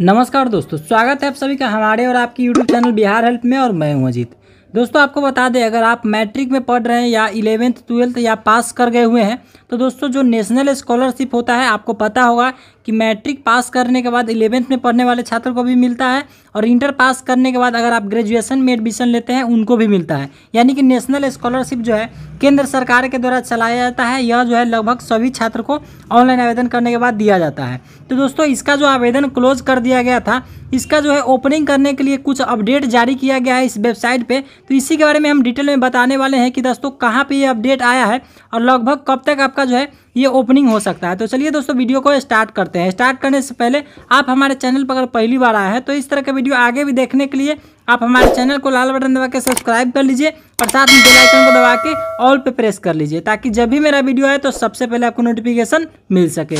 नमस्कार दोस्तों स्वागत है आप सभी का हमारे और आपकी यूट्यूब चैनल बिहार हेल्प में और मैं हूं अजीत दोस्तों आपको बता दें अगर आप मैट्रिक में पढ़ रहे हैं या इलेवेंथ ट्वेल्थ या पास कर गए हुए हैं तो दोस्तों जो नेशनल स्कॉलरशिप होता है आपको पता होगा कि मैट्रिक पास करने के बाद इलेवेंथ में पढ़ने वाले छात्र को भी मिलता है और इंटर पास करने के बाद अगर आप ग्रेजुएशन में एडमिशन लेते हैं उनको भी मिलता है यानी कि नेशनल स्कॉलरशिप जो है केंद्र सरकार के द्वारा चलाया जाता है यह जो है लगभग सभी छात्र को ऑनलाइन आवेदन करने के बाद दिया जाता है तो दोस्तों इसका जो आवेदन क्लोज कर दिया गया था इसका जो है ओपनिंग करने के लिए कुछ अपडेट जारी किया गया है इस वेबसाइट पे तो इसी के बारे में हम डिटेल में बताने वाले हैं कि दोस्तों कहाँ पे ये अपडेट आया है और लगभग कब तक आपका जो है ये ओपनिंग हो सकता है तो चलिए दोस्तों वीडियो को स्टार्ट करते हैं स्टार्ट करने से पहले आप हमारे चैनल पर अगर पहली बार आए हैं तो इस तरह के वीडियो आगे भी देखने के लिए आप हमारे चैनल को लाल बटन दबा के सब्सक्राइब कर लीजिए और साथ में बेल आइकन को दबा के ऑल पे प्रेस कर लीजिए ताकि जब भी मेरा वीडियो आए तो सबसे पहले आपको नोटिफिकेशन मिल सके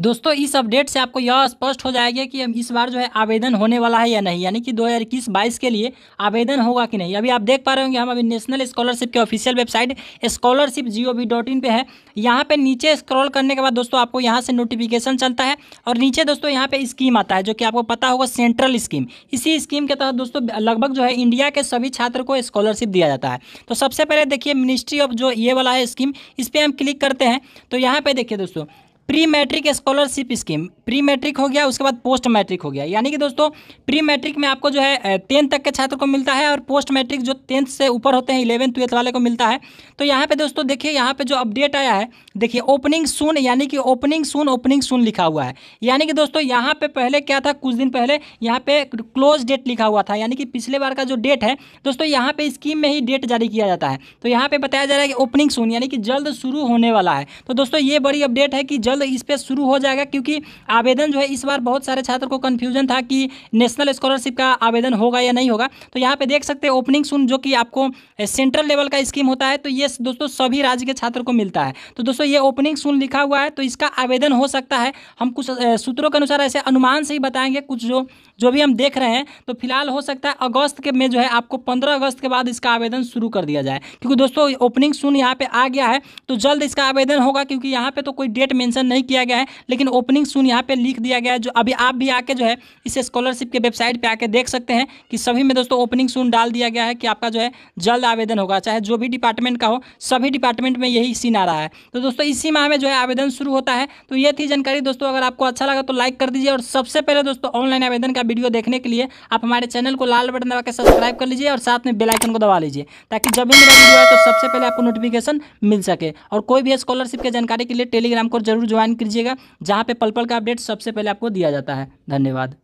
दोस्तों इस अपडेट से आपको यह स्पष्ट हो जाएगा कि इस बार जो है आवेदन होने वाला है या नहीं यानी कि दो हज़ार इक्कीस बाईस के लिए आवेदन होगा कि नहीं अभी आप देख पा रहे होंगे हम अभी नेशनल स्कॉलरशिप के official website scholarship G O V dot in पर है यहाँ पर नीचे स्क्रॉल करने के बाद दोस्तों आपको यहाँ से नोटिफिकेशन चलता है और नीचे दोस्तों यहाँ पर स्कीम आता है जो कि आपको पता होगा सेंट्रल स्कीम इसी स्कीम के तहत दोस्तों लगभग जो है इंडिया के सभी छात्र को स्कॉलरशिप दिया जाता है तो सबसे पहले देखिए मिनिस्ट्री ऑफ जो ये वाला है स्कीम इस पर हम क्लिक करते हैं तो यहाँ पर देखिए दोस्तों pre matric scholarship scheme pre matric हो गया उसके बाद पोस्ट मैट्रिक हो गया यानी कि दोस्तों प्री मैट्रिक में आपको जो है टेंथ तक के छात्र को मिलता है और पोस्ट मैट्रिक जो टेंथ से ऊपर होते हैं इलेवंथ ट्वेल्थ वाले को मिलता है तो यहाँ पे दोस्तों देखिए यहाँ पे जो अपडेट आया है देखिए ओपनिंग सुन यानी कि ओपनिंग सुन ओपनिंग सुन लिखा हुआ है यानी कि दोस्तों यहाँ पे पहले क्या था कुछ दिन पहले यहाँ पे क्लोज डेट लिखा हुआ था यानी कि पिछले बार का जो डेट है दोस्तों यहाँ पे स्कीम में ही डेट जारी किया जाता है तो यहाँ पे बताया जा रहा है कि ओपनिंग सुन यानी कि जल्द शुरू होने वाला है तो दोस्तों ये बड़ी अपडेट है कि जल्द जल्द मतलब इस पर शुरू हो जाएगा क्योंकि आवेदन जो है इस बार बहुत सारे छात्र को कन्फ्यूजन था कि नेशनल स्कॉलरशिप का आवेदन होगा या नहीं होगा तो यहाँ पर देख सकते हैं ओपनिंग सुन जो कि आपको सेंट्रल लेवल का स्कीम होता है तो ये दोस्तों सभी राज्य के छात्र को मिलता है तो दोस्तों ये ओपनिंग सुन लिखा हुआ है तो इसका आवेदन हो सकता है हम कुछ सूत्रों के अनुसार ऐसे अनुमान से ही बताएंगे कुछ जो जो भी हम देख रहे हैं तो फिलहाल हो सकता है अगस्त के में जो है आपको पंद्रह अगस्त के बाद इसका आवेदन शुरू कर दिया जाए क्योंकि दोस्तों ओपनिंग सुन यहाँ पे आ गया है तो जल्द इसका आवेदन होगा क्योंकि यहाँ पे तो कोई डेट मेंशन मेंशन नहीं किया गया है लेकिन ओपनिंग सून यहाँ पे लिख दिया गया है जो अभी आप भी आके जो है इस स्कॉलरशिप के वेबसाइट पे आके देख सकते हैं कि सभी में दोस्तों ओपनिंग सून डाल दिया गया है कि आपका जो है जल्द आवेदन होगा चाहे जो भी डिपार्टमेंट का हो सभी डिपार्टमेंट में यही सीन आ रहा है तो दोस्तों इसी माह में जो है आवेदन शुरू होता है तो ये थी जानकारी दोस्तों अगर आपको अच्छा लगा तो लाइक कर दीजिए और सबसे पहले दोस्तों ऑनलाइन आवेदन का वीडियो देखने के लिए आप हमारे चैनल को लाल बटन दबा के सब्सक्राइब कर लीजिए और साथ में बेलाइकन को दबा लीजिए ताकि जब भी मेरा वीडियो आए तो सबसे पहले आपको नोटिफिकेशन मिल सके और कोई भी स्कॉलरशिप की जानकारी के लिए टेलीग्राम को जरूर ज्वाइन कीजिएगा जहाँ पे पल पल का अपडेट सबसे पहले आपको दिया जाता है धन्यवाद